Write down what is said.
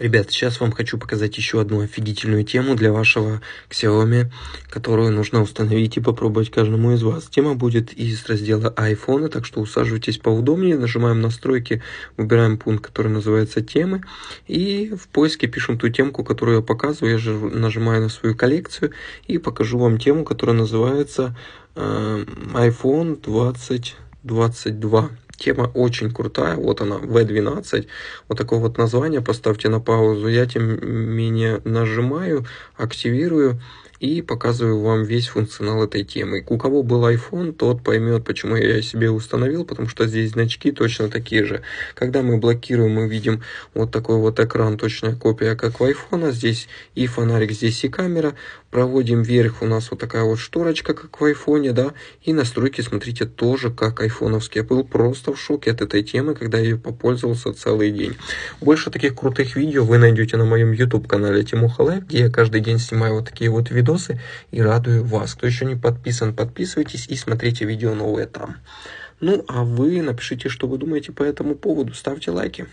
Ребят, сейчас вам хочу показать еще одну офигительную тему для вашего Xiaomi, которую нужно установить и попробовать каждому из вас. Тема будет из раздела iPhone, так что усаживайтесь поудобнее, нажимаем настройки, выбираем пункт, который называется темы, и в поиске пишем ту темку, которую я показываю, я же нажимаю на свою коллекцию и покажу вам тему, которая называется э, iPhone 2022. Тема очень крутая, вот она, V12. Вот такое вот название, поставьте на паузу. Я тем менее нажимаю, активирую, и показываю вам весь функционал этой темы. У кого был iPhone, тот поймет, почему я себе установил, потому что здесь значки точно такие же. Когда мы блокируем, мы видим вот такой вот экран, точная копия, как у iPhone. Здесь и фонарик, здесь и камера. Проводим вверх, у нас вот такая вот шторочка, как в iPhone, да. И настройки, смотрите, тоже как айфоновские. Я был просто в шоке от этой темы, когда я ее попользовался целый день. Больше таких крутых видео вы найдете на моем YouTube канале Тимуха Лайв, где я каждый день снимаю вот такие вот видео видосы и радую вас. Кто еще не подписан, подписывайтесь и смотрите видео новые там. Ну а вы напишите, что вы думаете по этому поводу, ставьте лайки.